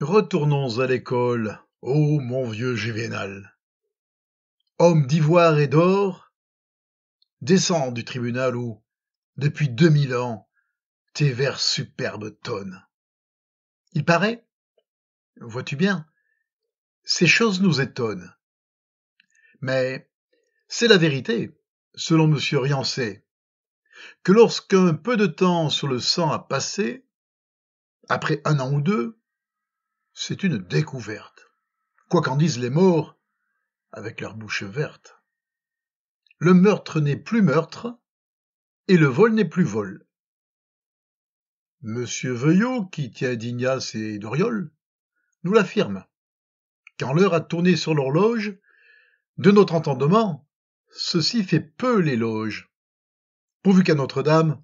Retournons à l'école, ô mon vieux Juvénal. Homme d'ivoire et d'or, descends du tribunal où, depuis deux mille ans, tes vers superbes tonnent. Il paraît, vois-tu bien, ces choses nous étonnent. Mais c'est la vérité, selon M. Riancé, que lorsqu'un peu de temps sur le sang a passé, après un an ou deux, c'est une découverte. Quoi qu'en disent les morts, avec leur bouche verte. Le meurtre n'est plus meurtre, et le vol n'est plus vol. Monsieur Veuillot, qui tient d'Ignace et d'Oriol, nous l'affirme. Quand l'heure a tourné sur l'horloge, de notre entendement, ceci fait peu l'éloge. Pourvu qu'à Notre-Dame,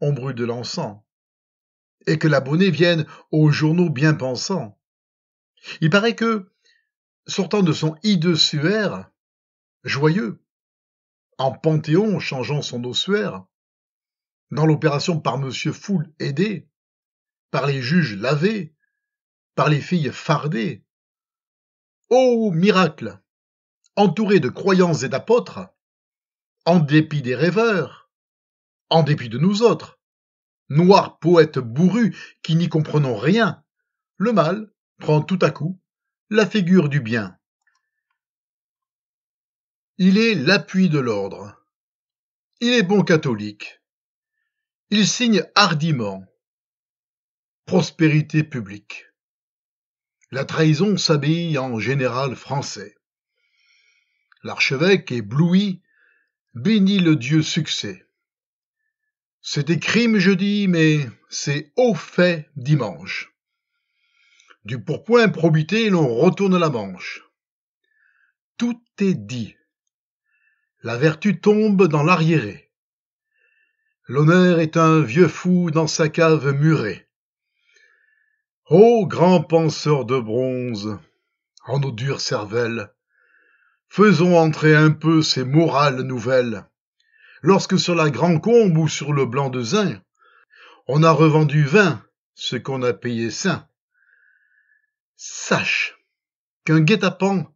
on brûle de l'encens, et que l'abonné vienne aux journaux bien pensants. Il paraît que, sortant de son hideux suaire, joyeux, en Panthéon changeant son ossuaire, dans l'opération par Monsieur Foule aidé, par les juges lavés, par les filles fardées. Ô miracle Entouré de croyants et d'apôtres, en dépit des rêveurs, en dépit de nous autres, noirs poètes bourrus qui n'y comprenons rien, le mal, prend tout à coup la figure du bien. Il est l'appui de l'ordre. Il est bon catholique. Il signe hardiment. Prospérité publique. La trahison s'habille en général français. L'archevêque, ébloui, bénit le Dieu succès. C'est des crimes jeudi, mais c'est au fait dimanche. Du pourpoint probité, l'on retourne la manche. Tout est dit. La vertu tombe dans l'arriéré. L'honneur est un vieux fou dans sa cave murée. Ô grand penseur de bronze, en nos dures cervelles, faisons entrer un peu ces morales nouvelles. Lorsque sur la Grand Combe ou sur le Blanc de Zin, on a revendu vin, ce qu'on a payé sain. Sache qu'un guet-apens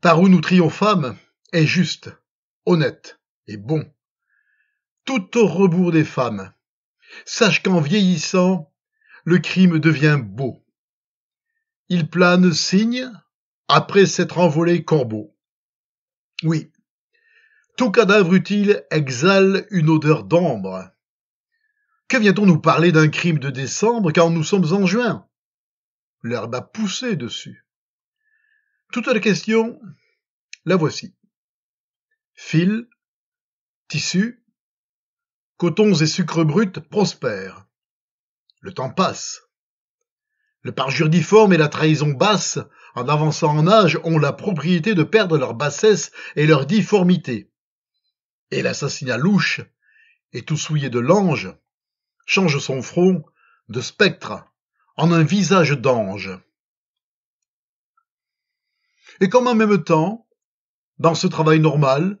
par où nous triomphâmes est juste, honnête et bon, tout au rebours des femmes. Sache qu'en vieillissant, le crime devient beau. Il plane signe après s'être envolé corbeau. Oui, tout cadavre utile exhale une odeur d'ambre. Que vient-on nous parler d'un crime de décembre quand nous sommes en juin l'herbe a poussé dessus. Toute la question, la voici. Fil, tissus, cotons et sucres bruts prospèrent. Le temps passe. Le parjure difforme et la trahison basse, en avançant en âge, ont la propriété de perdre leur bassesse et leur difformité. Et l'assassinat louche, et tout souillé de lange, change son front de spectre en un visage d'ange. Et comme en même temps, dans ce travail normal,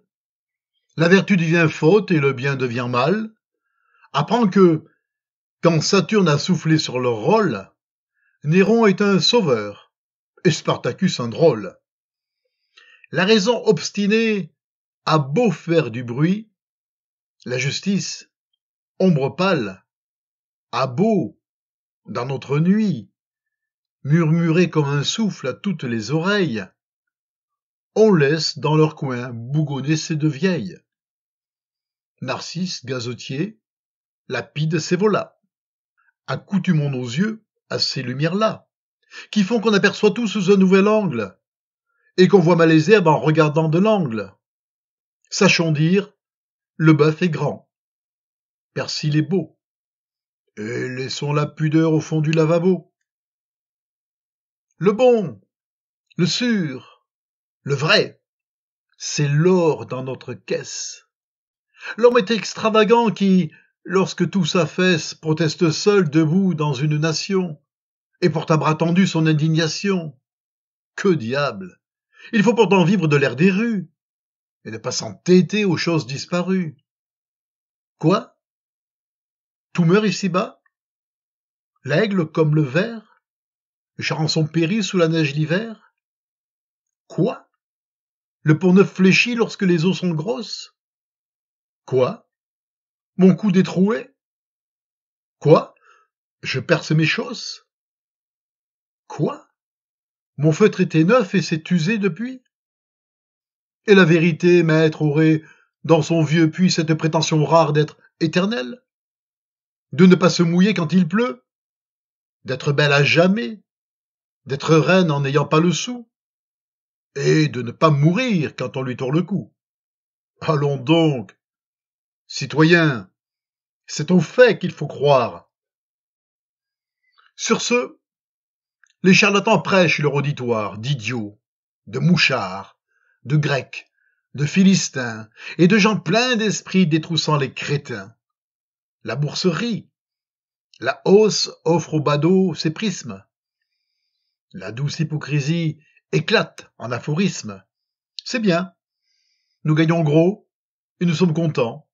la vertu devient faute et le bien devient mal, apprend que, quand Saturne a soufflé sur leur rôle, Néron est un sauveur et Spartacus un drôle. La raison obstinée a beau faire du bruit, la justice, ombre pâle, a beau dans notre nuit, murmurer comme un souffle à toutes les oreilles. On laisse dans leur coin bougonner ces deux vieilles. Narcisse, Gazotier, Lapide, Sévola. Accoutumons nos yeux à ces lumières-là, qui font qu'on aperçoit tout sous un nouvel angle, et qu'on voit mal les herbes en regardant de l'angle. Sachons dire, le bœuf est grand, persil est beau, et laissons la pudeur au fond du lavabo. Le bon, le sûr, le vrai, c'est l'or dans notre caisse. L'homme est extravagant qui, lorsque tout s'affaisse, proteste seul debout dans une nation, et porte à bras tendu son indignation. Que diable Il faut pourtant vivre de l'air des rues, et ne pas s'entêter aux choses disparues. Quoi tout meurt ici-bas L'aigle comme le ver Le charançon péril sous la neige d'hiver Quoi Le pont neuf fléchit lorsque les eaux sont grosses Quoi Mon cou détroué Quoi Je perce mes chausses Quoi Mon feutre était neuf et s'est usé depuis Et la vérité, maître, aurait, dans son vieux puits, cette prétention rare d'être éternelle de ne pas se mouiller quand il pleut, d'être belle à jamais, d'être reine en n'ayant pas le sou, et de ne pas mourir quand on lui tourne le cou. Allons donc, citoyens, c'est au fait qu'il faut croire. Sur ce, les charlatans prêchent leur auditoire d'idiots, de mouchards, de grecs, de philistins et de gens pleins d'esprit détroussant les crétins la bourserie. La hausse offre au badaud ses prismes. La douce hypocrisie éclate en aphorismes. C'est bien. Nous gagnons gros et nous sommes contents.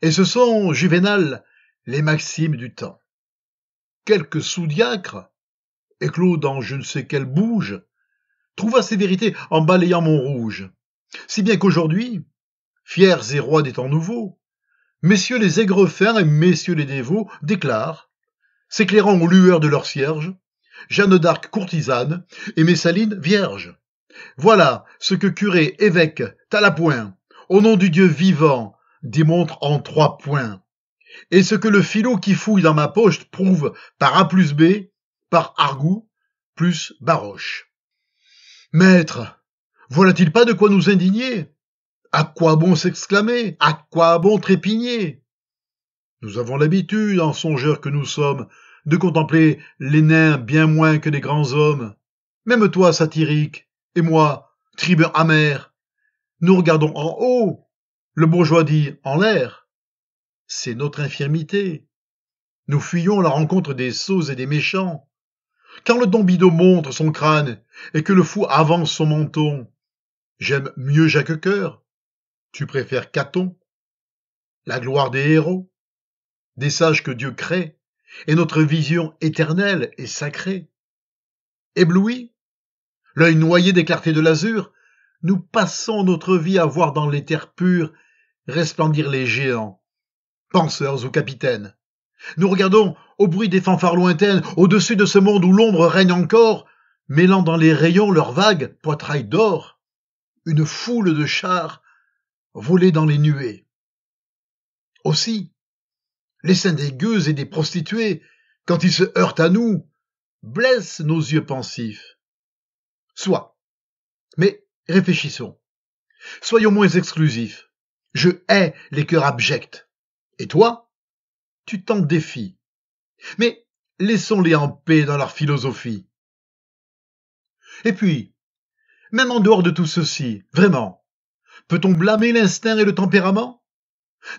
Et ce sont, juvénales, les maximes du temps. Quelques sous-diacre, éclos dans je ne sais quel bouge, trouva ses vérités en balayant mon rouge. Si bien qu'aujourd'hui, fiers et rois des temps nouveaux, messieurs les aigrefins et messieurs les dévots déclarent, s'éclairant aux lueurs de leurs cierges, Jeanne d'Arc courtisane et Messaline vierge. Voilà ce que curé, évêque, Talapoin, au nom du Dieu vivant, démontre en trois points. Et ce que le philo qui fouille dans ma poche prouve par A plus B, par argou plus Baroche. Maître, voilà-t-il pas de quoi nous indigner à quoi bon s'exclamer À quoi bon trépigner Nous avons l'habitude, en songeurs que nous sommes, de contempler les nains bien moins que les grands hommes. Même toi, satirique, et moi, tribun amer, nous regardons en haut, le bourgeois dit en l'air. C'est notre infirmité. Nous fuyons la rencontre des sots et des méchants. Quand le dombido montre son crâne et que le fou avance son menton, j'aime mieux Jacques Coeur. Tu préfères Caton, la gloire des héros, des sages que Dieu crée, et notre vision éternelle et sacrée. Ébloui, l'œil noyé des clartés de l'azur, nous passons notre vie à voir dans l'éther pur resplendir les géants, penseurs ou capitaines. Nous regardons au bruit des fanfares lointaines, au-dessus de ce monde où l'ombre règne encore, mêlant dans les rayons leurs vagues poitrailles d'or, une foule de chars voler dans les nuées. Aussi, les seins des gueuses et des prostituées, quand ils se heurtent à nous, blessent nos yeux pensifs. Soit. Mais réfléchissons. Soyons moins exclusifs. Je hais les cœurs abjects. Et toi, tu t'en défies. Mais laissons-les en paix dans leur philosophie. Et puis, même en dehors de tout ceci, vraiment, Peut-on blâmer l'instinct et le tempérament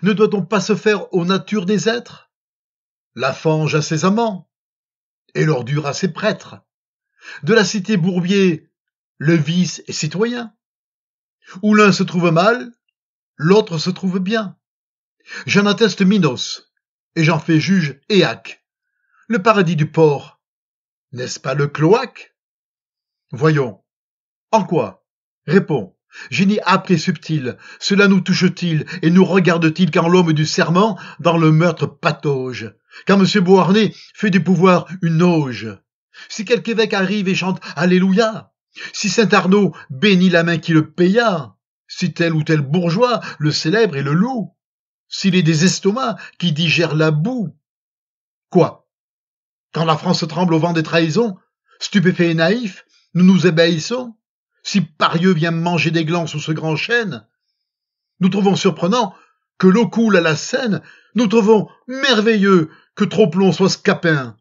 Ne doit-on pas se faire aux natures des êtres La fange à ses amants, et l'ordure à ses prêtres. De la cité Bourbier, le vice est citoyen. Où l'un se trouve mal, l'autre se trouve bien. J'en atteste Minos, et j'en fais juge Éac. le paradis du port. N'est-ce pas le cloaque Voyons. En quoi Réponds. Génie âpre et subtil, cela nous touche-t-il et nous regarde-t-il quand l'homme du serment dans le meurtre patauge Quand M. Beauharnais fait du pouvoir une auge Si quelque évêque arrive et chante Alléluia Si Saint Arnaud bénit la main qui le paya Si tel ou tel bourgeois le célèbre et le loue S'il est des estomacs qui digèrent la boue Quoi Quand la France tremble au vent des trahisons, stupéfait et naïf, nous nous ébahissons si Parieux vient manger des glands sous ce grand chêne. Nous trouvons surprenant que l'eau coule à la Seine, nous trouvons merveilleux que Troplon soit Scapin,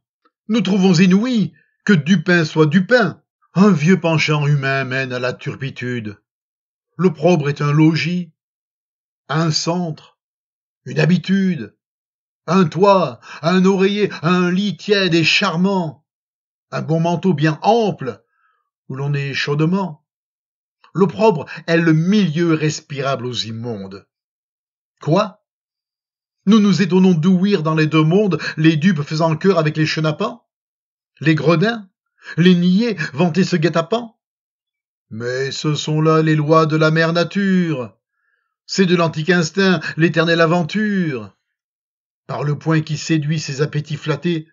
nous trouvons inouï que Dupin soit Dupin. Un vieux penchant humain mène à la turpitude. L'opprobre est un logis, un centre, une habitude, un toit, un oreiller, un lit tiède et charmant, un bon manteau bien ample, où l'on est chaudement, L'opprobre est le milieu respirable aux immondes. Quoi Nous nous étonnons d'ouïr dans les deux mondes les dupes faisant cœur avec les chenapans Les gredins Les niais vanter ce guet-apens Mais ce sont là les lois de la mère nature. C'est de l'antique instinct, l'éternelle aventure. Par le point qui séduit ses appétits flattés,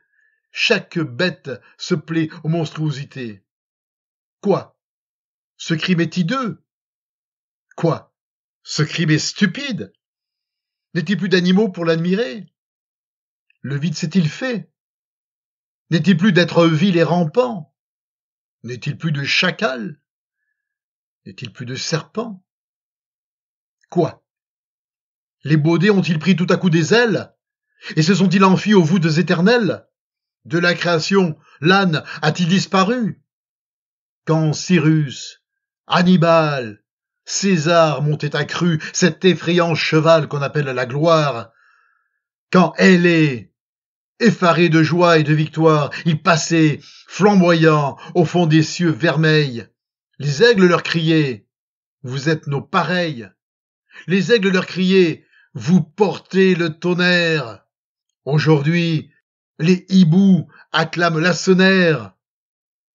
chaque bête se plaît aux monstruosités. Quoi ce crime est hideux. Quoi Ce crime est stupide. N'est-il plus d'animaux pour l'admirer Le vide s'est-il fait N'est-il plus d'êtres vil et rampant N'est-il plus de chacal N'est-il plus de serpent Quoi Les baudets ont-ils pris tout à coup des ailes Et se sont-ils enfuis aux voûtes éternelles De la création, l'âne a-t-il disparu Quand Cyrus, Hannibal, César montait à cru, cet effrayant cheval qu'on appelle la gloire. Quand elle est effaré de joie et de victoire, il passait, flamboyant, au fond des cieux vermeils. Les aigles leur criaient Vous êtes nos pareils. Les aigles leur criaient Vous portez le tonnerre. Aujourd'hui, les hiboux acclament la sonnerre.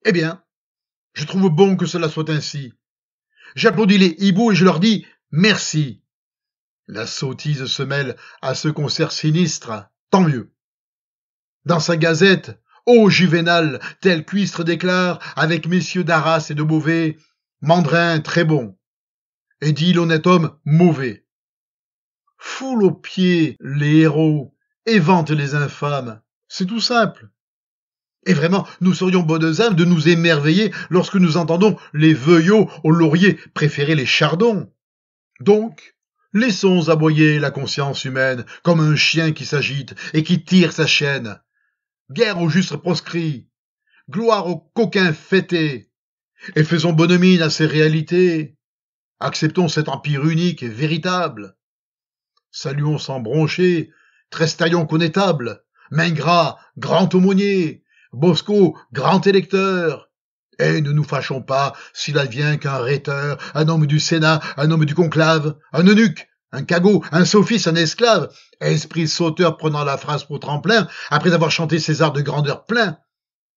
Eh bien, je trouve bon que cela soit ainsi. J'applaudis les hiboux et je leur dis merci. La sottise se mêle à ce concert sinistre, tant mieux. Dans sa gazette, Ô Juvénal, tel cuistre déclare, avec messieurs d'Arras et de Beauvais, Mandrin très bon, et dit l'honnête homme mauvais. Foule aux pieds les héros, vante les infâmes, c'est tout simple. Et vraiment, nous serions bonnes âmes de nous émerveiller lorsque nous entendons les veuillots aux lauriers préférer les chardons. Donc, laissons aboyer la conscience humaine comme un chien qui s'agite et qui tire sa chaîne. Guerre aux justes proscrits, gloire aux coquins fêtés, et faisons bonne mine à ces réalités. Acceptons cet empire unique et véritable. Saluons sans broncher, trestaillons connétable, gras, grand aumônier, Bosco, grand électeur. Et ne nous fâchons pas s'il advient qu'un rhéteur, un homme du Sénat, un homme du conclave, un eunuque, un cagot, un sophiste, un esclave, esprit sauteur prenant la phrase pour tremplin, après avoir chanté César de grandeur plein,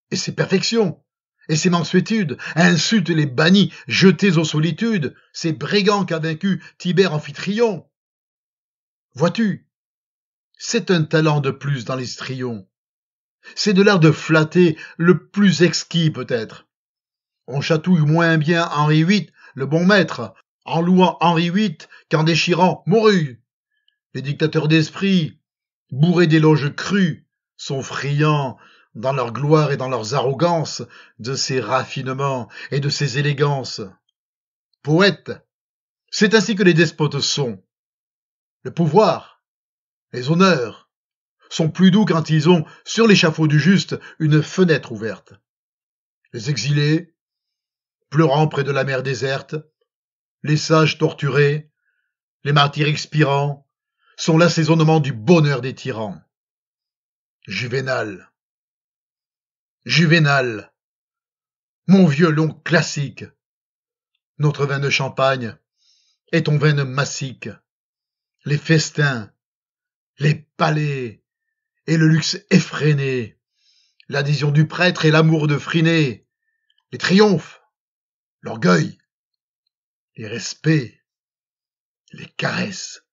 et ses perfections, et ses mansuétudes, insulte les bannis, jetés aux solitudes, ces brigands qu'a vaincu Tibère Amphitryon. Vois-tu, c'est un talent de plus dans les strions, c'est de l'art de flatter, le plus exquis peut-être. On chatouille moins bien Henri VIII, le bon maître, en louant Henri VIII qu'en déchirant Moru. Les dictateurs d'esprit, bourrés d'éloges crus, sont friands dans leur gloire et dans leurs arrogances de ces raffinements et de ces élégances. Poètes, c'est ainsi que les despotes sont. Le pouvoir, les honneurs, sont plus doux quand ils ont, sur l'échafaud du juste, une fenêtre ouverte. Les exilés, pleurant près de la mer déserte, les sages torturés, les martyrs expirants, sont l'assaisonnement du bonheur des tyrans. Juvénal. Juvénal. Mon vieux long classique. Notre vin de champagne est ton vin de massique. Les festins, les palais, et le luxe effréné, l'adhésion du prêtre et l'amour de Friné, les triomphes, l'orgueil, les respects, les caresses,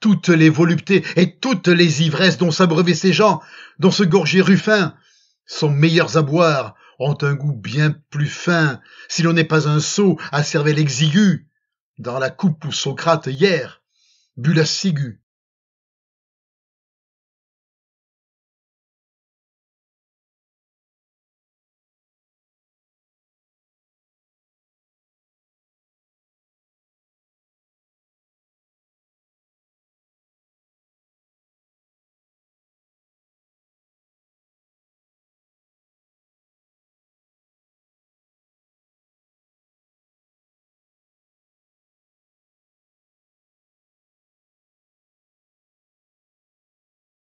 toutes les voluptés et toutes les ivresses dont s'abreuvaient ces gens, dont se gorger Ruffin, sont meilleurs à boire, ont un goût bien plus fin, si l'on n'est pas un sot à servir l'exigu, dans la coupe où Socrate hier but la ciguë